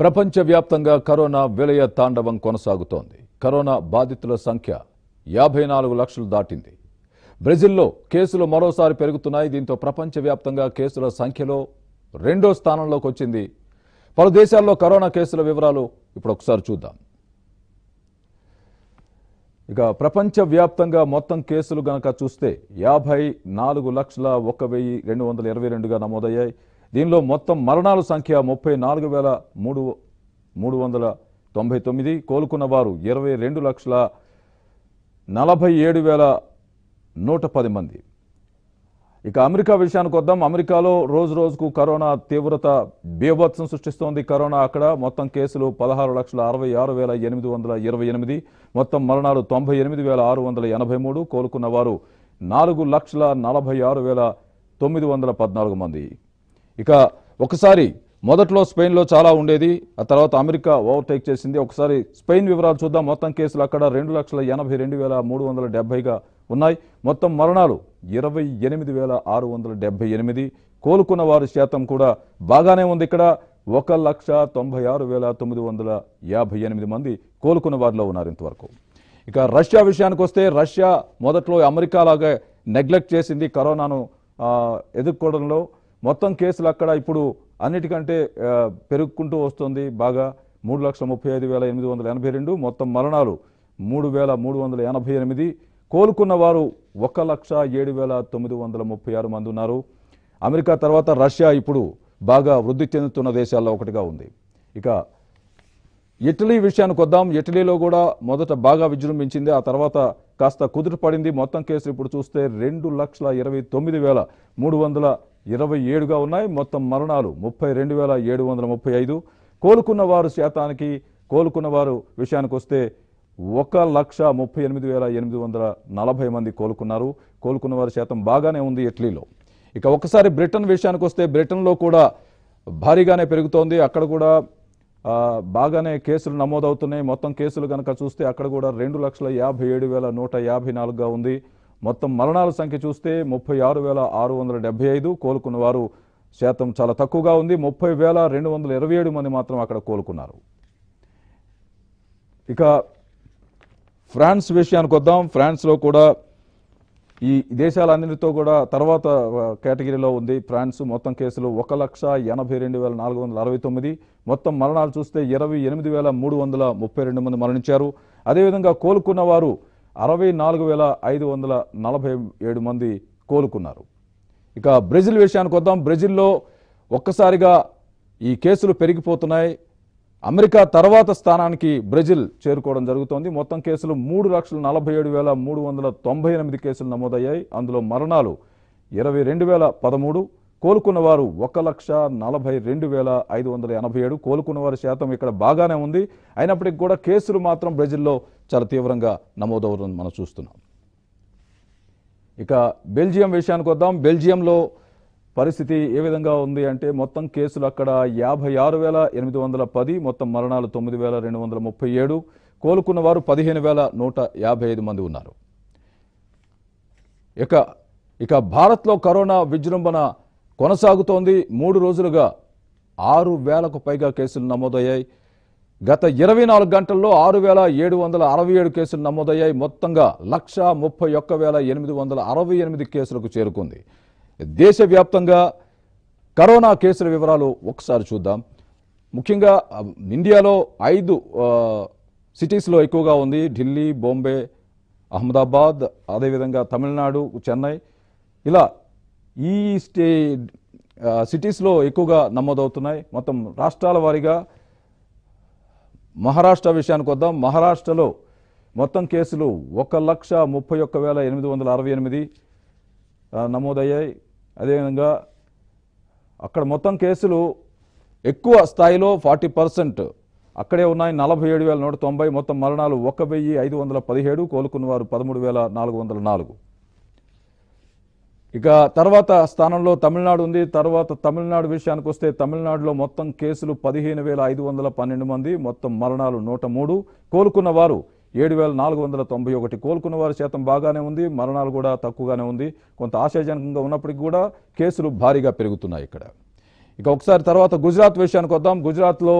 ప్రపంచవ్యాప్తంగా కరోనా విలయ తాండవం కొనసాగుతోంది కరోనా బాధితుల సంఖ్య యాభై నాలుగు లక్షలు దాటింది బ్రెజిల్లో కేసులు మరోసారి పెరుగుతున్నాయి దీంతో ప్రపంచవ్యాప్తంగా కేసుల సంఖ్యలో రెండో స్థానంలోకి వచ్చింది పలు దేశాల్లో కరోనా కేసుల వివరాలు ఇప్పుడు ఒకసారి చూద్దాం ఇక ప్రపంచవ్యాప్తంగా మొత్తం కేసులు గనక చూస్తే యాభై నాలుగు లక్షల ఒక వెయ్యి రెండు వందల ఇరవై రెండుగా నమోదయ్యాయి దీనిలో మొత్తం మరణాల సంఖ్య ముప్పై నాలుగు వేల మూడు మూడు వందల తొంభై తొమ్మిది కోలుకున్న వారు ఇరవై రెండు లక్షల నలభై ఏడు వేల నూట పది మంది ఇక అమెరికా విషయానికి వద్దాం అమెరికాలో రోజు రోజుకు కరోనా తీవ్రత బీభత్సం సృష్టిస్తోంది కరోనా అక్కడ మొత్తం కేసులు పదహారు లక్షల అరవై ఆరు వేల ఎనిమిది వందల ఇరవై ఎనిమిది మొత్తం మరణాలు తొంభై ఎనిమిది వేల ఆరు వందల ఎనభై మూడు కోలుకున్న వారు నాలుగు లక్షల నలభై ఆరు వేల తొమ్మిది వందల పద్నాలుగు మంది ఇక ఒకసారి మొదట్లో స్పెయిన్లో చాలా ఉండేది ఆ తర్వాత అమెరికా ఓవర్టేక్ చేసింది ఒకసారి స్పెయిన్ వివరాలు చూద్దాం మొత్తం కేసులు అక్కడ రెండు లక్షల ఎనభై రెండు వేల మూడు వందల డెబ్బైగా ఉన్నాయి మొత్తం మరణాలు ఇరవై ఎనిమిది వేల ఆరు వందల డెబ్బై ఎనిమిది కోలుకున్న వారి శాతం కూడా బాగానే ఉంది ఇక్కడ ఒక లక్ష తొంభై ఆరు వేల తొమ్మిది వందల యాభై ఎనిమిది మంది కోలుకున్న వారిలో ఉన్నారు ఇంతవరకు ఇక రష్యా విషయానికి వస్తే రష్యా మొదట్లో అమెరికా లాగా నెగ్లెక్ట్ చేసింది కరోనాను ఎదుర్కోవడంలో మొత్తం కేసులు అక్కడ ఇప్పుడు అన్నిటికంటే పెరుగుకుంటూ వస్తుంది బాగా మూడు లక్షల ముప్పై ఐదు వేల ఎనిమిది వందల ఎనభై రెండు మొత్తం మరణాలు మూడు వేల మూడు వందల ఎనభై ఎనిమిది కోలుకున్న వారు ఒక లక్ష ఏడు వేల తొమ్మిది వందల ముప్పై ఆరు మంది ఉన్నారు అమెరికా తర్వాత రష్యా ఇప్పుడు బాగా వృద్ధి చెందుతున్న దేశాల్లో ఒకటిగా ఉంది ఇక ఇటలీ విషయానికి వద్దాం ఇటలీలో కూడా మొదట బాగా విజృంభించింది ఆ తర్వాత కాస్త కుదుట పడింది మొత్తం కేసులు ఇప్పుడు చూస్తే రెండు లక్షల ఇరవై తొమ్మిది వేల మూడు వందల ఇరవై ఏడుగా ఉన్నాయి మొత్తం మరణాలు ముప్పై రెండు వేల ఏడు వందల ముప్పై ఐదు కోలుకున్న వారు శాతానికి కోలుకున్న వారు విషయానికి వస్తే ఒక లక్ష ముప్పై ఎనిమిది వేల ఎనిమిది వందల నలభై మంది కోలుకున్నారు కోలుకున్న వారి శాతం బాగానే ఉంది ఇటలీలో ఇక ఒకసారి బ్రిటన్ విషయానికి వస్తే బ్రిటన్లో కూడా భారీగానే పెరుగుతోంది అక్కడ కూడా బాగానే కేసులు నమోదవుతున్నాయి మొత్తం కేసులు కనుక చూస్తే అక్కడ కూడా రెండు లక్షల యాభై ఏడు వేల నూట యాభై నాలుగుగా ఉంది మొత్తం మరణాల సంఖ్య చూస్తే ముప్పై ఆరు వేల ఆరు వందల డెబ్బై ఐదు కోలుకున్న వారు శాతం చాలా తక్కువగా ఉంది ముప్పై వేల రెండు వందల ఇరవై ఏడు మంది మాత్రం అక్కడ కోలుకున్నారు ఇక ఫ్రాన్స్ విషయానికి వద్దాం ఫ్రాన్స్లో కూడా ఈ దేశాలన్నింటితో కూడా తర్వాత కేటగిరీలో ఉంది ఫ్రాన్స్ మొత్తం కేసులు ఒక లక్ష ఎనభై రెండు వేల నాలుగు వందల అరవై తొమ్మిది మొత్తం మరణాలు చూస్తే ఇరవై ఎనిమిది వేల మూడు వందల ముప్పై రెండు మంది మరణించారు అదేవిధంగా కోలుకున్న వారు అరవై నాలుగు వేల ఐదు వందల నలభై ఏడు మంది కోలుకున్నారు ఇక బ్రెజిల్ విషయానికి వద్దాం బ్రెజిల్లో ఒక్కసారిగా ఈ కేసులు పెరిగిపోతున్నాయి అమెరికా తర్వాత స్థానానికి బ్రెజిల్ చేరుకోవడం జరుగుతోంది మొత్తం కేసులు మూడు లక్షల నలభై ఏడు వేల మూడు వందల తొంభై ఎనిమిది కేసులు నమోదయ్యాయి అందులో మరణాలు ఇరవై రెండు వేల పదమూడు కోలుకున్న వారు ఒక లక్ష నలభై రెండు వేల ఐదు వందల ఎనభై ఏడు కోలుకున్న వారి శాతం ఇక్కడ బాగానే ఉంది అయినప్పటికీ కూడా కేసులు మాత్రం బ్రెజిల్లో చాలా తీవ్రంగా నమోదవుతుందని మనం చూస్తున్నాం ఇక బెల్జియం విషయానికి వద్దాం బెల్జియంలో పరిస్థితి ఏ విధంగా ఉంది అంటే మొత్తం కేసులు అక్కడ యాభై ఆరు వేల ఎనిమిది వందల పది మొత్తం మరణాలు తొమ్మిది వేల రెండు వందల ముప్పై ఏడు కోలుకున్న వారు పదిహేను వేల నూట యాభై ఐదు మంది ఉన్నారు ఇక ఇక భారత్లో కరోనా విజృంభణ కొనసాగుతోంది మూడు రోజులుగా ఆరు వేలకు పైగా కేసులు నమోదయ్యాయి గత ఇరవై నాలుగు గంటల్లో ఆరు వేల ఏడు వందల అరవై ఏడు కేసులు నమోదయ్యాయి మొత్తంగా లక్ష ముప్పై ఒక్క వేల ఎనిమిది వందల అరవై ఎనిమిది కేసులకు చేరుకుంది దేశవ్యాప్తంగా కరోనా కేసుల వివరాలు ఒకసారి చూద్దాం ముఖ్యంగా ఇండియాలో ఐదు సిటీస్లో ఎక్కువగా ఉంది ఢిల్లీ బొంబే అహ్మదాబాద్ అదేవిధంగా తమిళనాడు చెన్నై ఇలా ఈ స్టే సిటీస్లో ఎక్కువగా నమోదవుతున్నాయి మొత్తం రాష్ట్రాల వారీగా మహారాష్ట్ర విషయానికి వద్దాం మహారాష్ట్రలో మొత్తం కేసులు ఒక లక్ష ముప్పై ఒక్క వేల ఎనిమిది వందల అరవై ఎనిమిది నమోదయ్యాయి అదేవిధంగా అక్కడ మొత్తం కేసులు ఎక్కువ స్థాయిలో ఫార్టీ పర్సెంట్ అక్కడే ఉన్నాయి నలభై ఏడు వేల నూట తొంభై మొత్తం మరణాలు ఒక వెయ్యి ఐదు వందల పదిహేడు కోలుకున్న వారు పదమూడు వేల నాలుగు వందల నాలుగు ఇక తర్వాత స్థానంలో తమిళనాడు ఉంది తర్వాత తమిళనాడు విషయానికి వస్తే తమిళనాడులో మొత్తం కేసులు పదిహేను వేల ఐదు వందల పన్నెండు మంది మొత్తం మరణాలు నూట మూడు కోలుకున్న వారు ఏడు వేల నాలుగు వందల తొంభై ఒకటి కోలుకున్న వారి శాతం బాగానే ఉంది మరణాలు కూడా తక్కువగానే ఉంది కొంత ఆశాజనకంగా ఉన్నప్పటికీ కూడా కేసులు భారీగా పెరుగుతున్నాయి ఇక్కడ ఇక ఒకసారి తర్వాత గుజరాత్ విషయానికి వద్దాం గుజరాత్లో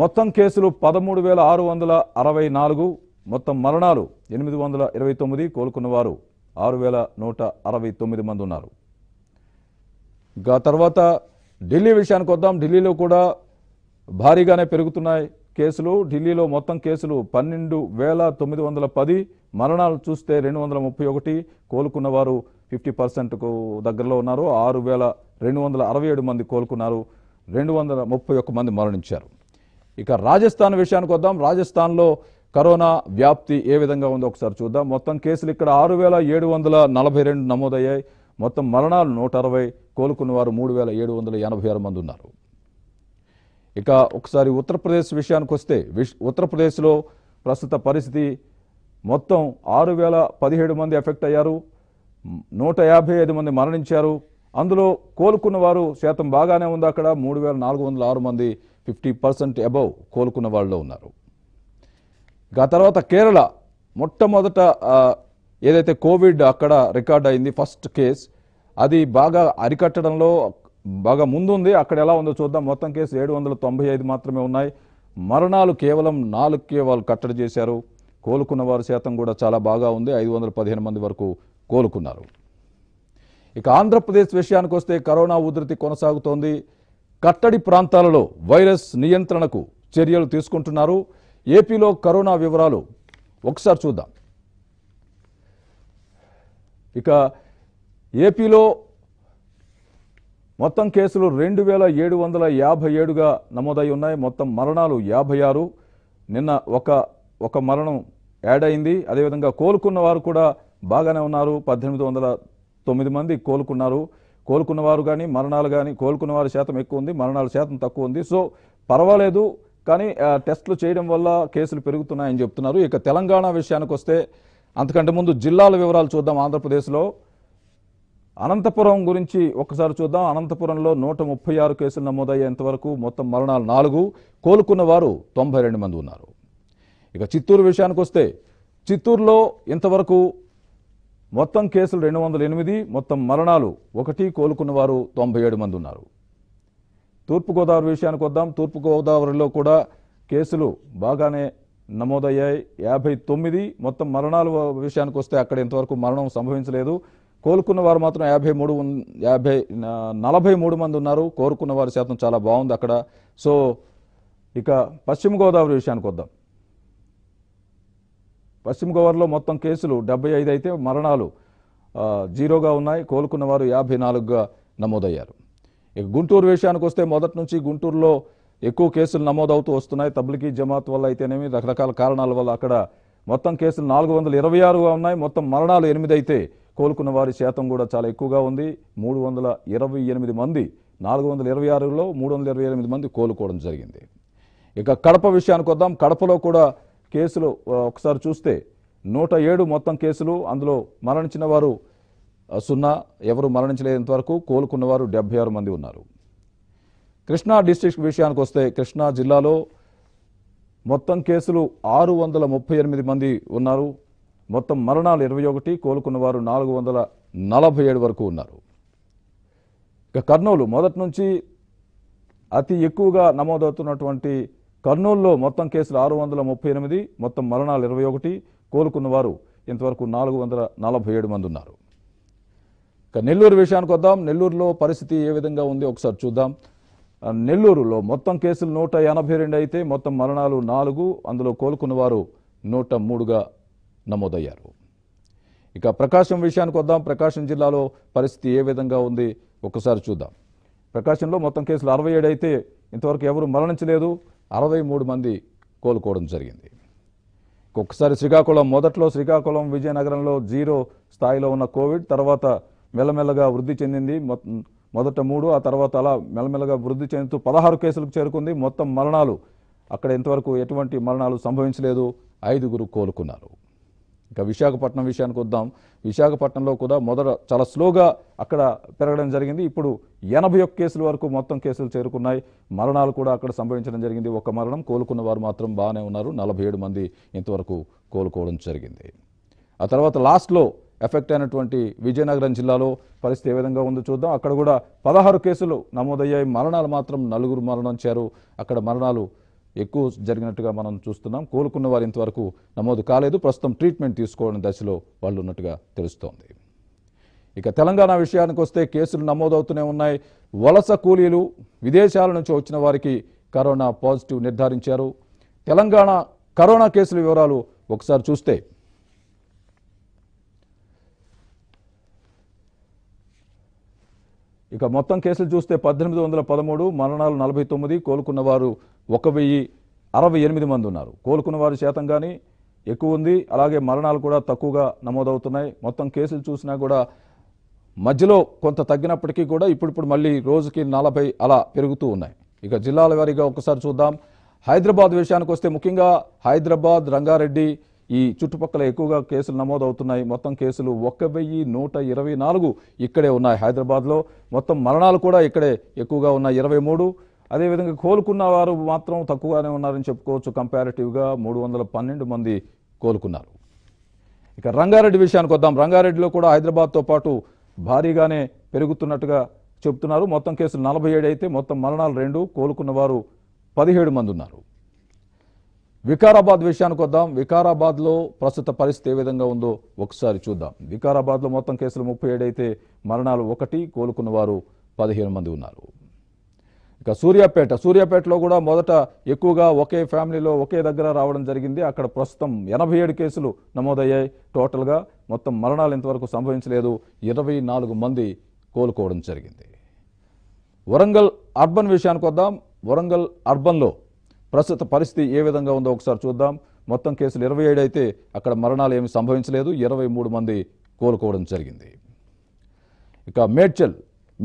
మొత్తం కేసులు పదమూడు వేల ఆరు వందల అరవై నాలుగు మొత్తం మరణాలు ఎనిమిది వందల ఇరవై తొమ్మిది కోలుకున్నవారు ఆరు వేల నూట అరవై తొమ్మిది మంది ఉన్నారు గా తర్వాత ఢిల్లీ విషయానికి వద్దాం ఢిల్లీలో కూడా భారీగానే పెరుగుతున్నాయి కేసులు ఢిల్లీలో మొత్తం కేసులు పన్నెండు వేల తొమ్మిది వందల పది మరణాలు చూస్తే రెండు వందల ముప్పై ఒకటి కోలుకున్న వారు ఫిఫ్టీ పర్సెంట్కు దగ్గరలో ఉన్నారు ఆరు వేల రెండు వందల అరవై ఏడు మంది కోలుకున్నారు రెండు వందల ముప్పై ఒక్క మంది మరణించారు ఇక రాజస్థాన్ విషయానికి వద్దాం రాజస్థాన్లో కరోనా వ్యాప్తి ఏ విధంగా ఉందో ఒకసారి చూద్దాం మొత్తం కేసులు ఇక్కడ ఆరు వేల ఏడు వందల నలభై రెండు నమోదయ్యాయి మొత్తం మరణాలు నూట అరవై కోలుకున్న వారు మూడు వేల ఏడు వందల ఎనభై ఆరు మంది ఉన్నారు ఇక ఒకసారి ఉత్తరప్రదేశ్ విషయానికి వస్తే ఉత్తరప్రదేశ్లో ప్రస్తుత పరిస్థితి మొత్తం ఆరు వేల పదిహేడు మంది ఎఫెక్ట్ అయ్యారు నూట యాభై ఐదు మంది మరణించారు అందులో కోలుకున్న వారు శాతం బాగానే ఉంది అక్కడ మూడు వేల నాలుగు వందల ఆరు మంది ఫిఫ్టీ పర్సెంట్ అబవ్ కోలుకున్న వాళ్ళు ఉన్నారు ఆ తర్వాత కేరళ మొట్టమొదట ఏదైతే కోవిడ్ అక్కడ రికార్డ్ అయింది ఫస్ట్ కేస్ అది బాగా అరికట్టడంలో బాగా ముందుంది అక్కడ ఎలా ఉందో చూద్దాం మొత్తం కేసు ఏడు వందల తొంభై ఐదు మాత్రమే ఉన్నాయి మరణాలు కేవలం నాలుగుకే వాళ్ళు కట్టడి చేశారు కోలుకున్న వారి శాతం కూడా చాలా బాగా ఉంది ఐదు వందల పదిహేను మంది వరకు కోలుకున్నారు ఇక ఆంధ్రప్రదేశ్ విషయానికి వస్తే కరోనా ఉధృతి కొనసాగుతోంది కట్టడి ప్రాంతాలలో వైరస్ నియంత్రణకు చర్యలు తీసుకుంటున్నారు ఏపీలో కరోనా వివరాలు ఒకసారి చూద్దాం ఇక ఏపీలో మొత్తం కేసులు రెండు వేల ఏడు వందల యాభై ఏడుగా నమోదై ఉన్నాయి మొత్తం మరణాలు యాభై ఆరు నిన్న ఒక ఒక మరణం యాడ్ అయింది అదేవిధంగా కోలుకున్న వారు కూడా బాగానే ఉన్నారు పద్దెనిమిది వందల తొమ్మిది మంది కోలుకున్నారు కోలుకున్నవారు కానీ మరణాలు కానీ కోలుకున్న వారి శాతం ఎక్కువ ఉంది మరణాల శాతం తక్కువ ఉంది సో పర్వాలేదు కానీ టెస్టులు చేయడం వల్ల కేసులు పెరుగుతున్నాయని చెప్తున్నారు ఇక తెలంగాణ విషయానికి వస్తే అంతకంటే ముందు జిల్లాల వివరాలు చూద్దాం ఆంధ్రప్రదేశ్లో అనంతపురం గురించి ఒకసారి చూద్దాం అనంతపురంలో నూట ముప్పై ఆరు కేసులు నమోదయ్యేంతవరకు మొత్తం మరణాలు నాలుగు కోలుకున్న వారు తొంభై రెండు మంది ఉన్నారు ఇక చిత్తూరు విషయానికి వస్తే చిత్తూరులో ఇంతవరకు మొత్తం కేసులు రెండు వందల ఎనిమిది మొత్తం మరణాలు ఒకటి కోలుకున్న వారు తొంభై ఏడు మంది ఉన్నారు తూర్పుగోదావరి విషయానికి వద్దాం తూర్పుగోదావరిలో కూడా కేసులు బాగానే నమోదయ్యాయి యాభై తొమ్మిది మొత్తం మరణాల విషయానికి వస్తే అక్కడ ఇంతవరకు మరణం సంభవించలేదు కోలుకున్న వారు మాత్రం యాభై మూడు యాభై నలభై మూడు మంది ఉన్నారు కోరుకున్న వారి శాతం చాలా బాగుంది అక్కడ సో ఇక పశ్చిమ గోదావరి విషయానికి వద్దాం పశ్చిమ గోదావరిలో మొత్తం కేసులు డెబ్బై ఐదు అయితే మరణాలు జీరోగా ఉన్నాయి కోలుకున్న వారు యాభై నాలుగుగా నమోదయ్యారు ఇక గుంటూరు విషయానికి వస్తే మొదటి నుంచి గుంటూరులో ఎక్కువ కేసులు నమోదవుతూ వస్తున్నాయి తబ్లికీ జమాత్ వల్ల అయితేనేమి రకరకాల కారణాల వల్ల అక్కడ మొత్తం కేసులు నాలుగు వందల ఇరవై ఆరుగా ఉన్నాయి మొత్తం మరణాలు ఎనిమిది అయితే కోలుకున్న వారి శాతం కూడా చాలా ఎక్కువగా ఉంది మూడు వందల ఇరవై ఎనిమిది మంది నాలుగు వందల ఇరవై ఆరులో మూడు వందల ఇరవై ఎనిమిది మంది కోలుకోవడం జరిగింది ఇక కడప విషయానికి వద్దాం కడపలో కూడా కేసులు ఒకసారి చూస్తే నూట ఏడు మొత్తం కేసులు అందులో మరణించిన వారు సున్నా ఎవరు మరణించలేంతవరకు కోలుకున్నవారు డెబ్బై ఆరు మంది ఉన్నారు కృష్ణా డిస్టిక్ విషయానికి వస్తే కృష్ణా జిల్లాలో మొత్తం కేసులు ఆరు వందల ముప్పై ఎనిమిది మంది ఉన్నారు మొత్తం మరణాలు ఇరవై ఒకటి కోలుకున్నవారు నాలుగు వందల నలభై ఏడు వరకు ఉన్నారు ఇక కర్నూలు మొదటి నుంచి అతి ఎక్కువగా నమోదవుతున్నటువంటి కర్నూలులో మొత్తం కేసులు ఆరు వందల ముప్పై ఎనిమిది మొత్తం మరణాలు ఇరవై ఒకటి కోలుకున్నవారు ఇంతవరకు నాలుగు వందల నలభై ఏడు మంది ఉన్నారు ఇక నెల్లూరు విషయానికి వద్దాం నెల్లూరులో పరిస్థితి ఏ విధంగా ఉంది ఒకసారి చూద్దాం నెల్లూరులో మొత్తం కేసులు నూట ఎనభై రెండు అయితే మొత్తం మరణాలు నాలుగు అందులో కోలుకున్న వారు నూట మూడుగా నమోదయ్యారు ఇక ప్రకాశం విషయానికి వద్దాం ప్రకాశం జిల్లాలో పరిస్థితి ఏ విధంగా ఉంది ఒకసారి చూద్దాం ప్రకాశంలో మొత్తం కేసులు అరవై ఏడు అయితే ఇంతవరకు ఎవరు మరణించలేదు అరవై మూడు మంది కోలుకోవడం జరిగింది ఒక్కసారి శ్రీకాకుళం మొదట్లో శ్రీకాకుళం విజయనగరంలో జీరో స్థాయిలో ఉన్న కోవిడ్ తర్వాత మెల్లమెల్లగా వృద్ధి చెందింది మొదట మూడు ఆ తర్వాత అలా మెల్లమెల్లగా వృద్ధి చెందుతూ పదహారు కేసులకు చేరుకుంది మొత్తం మరణాలు అక్కడ ఇంతవరకు ఎటువంటి మరణాలు సంభవించలేదు ఐదుగురు కోలుకున్నారు ఇంకా విశాఖపట్నం విషయానికి వద్దాం విశాఖపట్నంలో కూడా మొదట చాలా స్లోగా అక్కడ పెరగడం జరిగింది ఇప్పుడు ఎనభై ఒక్క కేసుల వరకు మొత్తం కేసులు చేరుకున్నాయి మరణాలు కూడా అక్కడ సంభవించడం జరిగింది ఒక మరణం కోలుకున్న వారు మాత్రం బాగానే ఉన్నారు నలభై ఏడు మంది ఇంతవరకు కోలుకోవడం జరిగింది ఆ తర్వాత లాస్ట్లో ఎఫెక్ట్ అయినటువంటి విజయనగరం జిల్లాలో పరిస్థితి ఏ విధంగా ఉందో చూద్దాం అక్కడ కూడా పదహారు కేసులు నమోదయ్యాయి మరణాలు మాత్రం నలుగురు మరణించారు అక్కడ మరణాలు ఎక్కువ జరిగినట్టుగా మనం చూస్తున్నాం కోలుకున్న వారు ఇంతవరకు నమోదు కాలేదు ప్రస్తుతం ట్రీట్మెంట్ తీసుకోవడం దశలో వాళ్ళు ఉన్నట్టుగా తెలుస్తోంది ఇక తెలంగాణ విషయానికి వస్తే కేసులు నమోదవుతూనే ఉన్నాయి వలస కూలీలు విదేశాల నుంచి వచ్చిన వారికి కరోనా పాజిటివ్ నిర్ధారించారు తెలంగాణ కరోనా కేసుల వివరాలు ఒకసారి చూస్తే ఇక మొత్తం కేసులు చూస్తే పద్దెనిమిది వందల పదమూడు మరణాలు నలభై తొమ్మిది కోలుకున్నవారు ఒక వెయ్యి అరవై ఎనిమిది మంది ఉన్నారు కోలుకున్నవారి శాతం కానీ ఎక్కువ ఉంది అలాగే మరణాలు కూడా తక్కువగా నమోదవుతున్నాయి మొత్తం కేసులు చూసినా కూడా మధ్యలో కొంత తగ్గినప్పటికీ కూడా ఇప్పుడిప్పుడు మళ్ళీ రోజుకి నలభై అలా పెరుగుతూ ఉన్నాయి ఇక జిల్లాల వారీగా ఒకసారి చూద్దాం హైదరాబాద్ విషయానికి వస్తే ముఖ్యంగా హైదరాబాద్ రంగారెడ్డి ఈ చుట్టుపక్కల ఎక్కువగా కేసులు నమోదవుతున్నాయి మొత్తం కేసులు ఒక్క వెయ్యి నూట ఇరవై నాలుగు ఇక్కడే ఉన్నాయి హైదరాబాద్లో మొత్తం మరణాలు కూడా ఇక్కడే ఎక్కువగా ఉన్నాయి ఇరవై మూడు అదేవిధంగా కోలుకున్న వారు మాత్రం తక్కువగానే ఉన్నారని చెప్పుకోవచ్చు కంపారిటివ్గా మూడు వందల పన్నెండు మంది కోలుకున్నారు ఇక రంగారెడ్డి విషయానికి వద్దాం రంగారెడ్డిలో కూడా హైదరాబాద్తో పాటు భారీగానే పెరుగుతున్నట్టుగా చెబుతున్నారు మొత్తం కేసులు నలభై అయితే మొత్తం మరణాలు రెండు కోలుకున్న వారు పదిహేడు మంది ఉన్నారు వికారాబాద్ విషయానికి వద్దాం వికారాబాద్లో ప్రస్తుత పరిస్థితి ఏ విధంగా ఉందో ఒకసారి చూద్దాం వికారాబాద్లో మొత్తం కేసులు ముప్పై అయితే మరణాలు ఒకటి కోలుకున్న వారు పదిహేను మంది ఉన్నారు ఇక సూర్యాపేట సూర్యాపేటలో కూడా మొదట ఎక్కువగా ఒకే ఫ్యామిలీలో ఒకే దగ్గర రావడం జరిగింది అక్కడ ప్రస్తుతం ఎనభై ఏడు కేసులు నమోదయ్యాయి టోటల్గా మొత్తం మరణాలు ఇంతవరకు సంభవించలేదు ఇరవై నాలుగు మంది కోలుకోవడం జరిగింది వరంగల్ అర్బన్ విషయానికి వద్దాం వరంగల్ అర్బన్లో ప్రస్తుత పరిస్థితి ఏ విధంగా ఉందో ఒకసారి చూద్దాం మొత్తం కేసులు ఇరవై ఏడు అయితే అక్కడ మరణాలు ఏమి సంభవించలేదు ఇరవై మూడు మంది కోలుకోవడం జరిగింది ఇక మేడ్చల్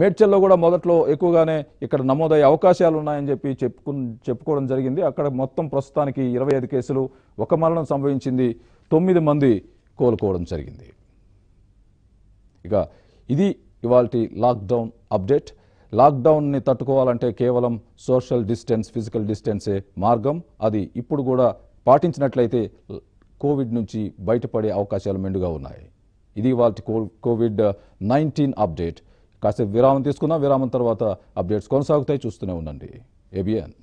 మేడ్చల్లో కూడా మొదట్లో ఎక్కువగానే ఇక్కడ నమోదయ్యే అవకాశాలు ఉన్నాయని చెప్పి చెప్పుకు చెప్పుకోవడం జరిగింది అక్కడ మొత్తం ప్రస్తుతానికి ఇరవై ఐదు కేసులు ఒక మరణం సంభవించింది తొమ్మిది మంది కోలుకోవడం జరిగింది ఇక ఇది ఇవాళ లాక్డౌన్ అప్డేట్ లాక్డౌన్ని తట్టుకోవాలంటే కేవలం సోషల్ డిస్టెన్స్ ఫిజికల్ డిస్టెన్సే మార్గం అది ఇప్పుడు కూడా పాటించినట్లయితే కోవిడ్ నుంచి బయటపడే అవకాశాలు మెండుగా ఉన్నాయి ఇది వాటి కోవిడ్ నైన్టీన్ అప్డేట్ కాసేపు విరామం తీసుకున్నా విరామం తర్వాత అప్డేట్స్ కొనసాగుతాయి చూస్తూనే ఉండండి ఏబిఎన్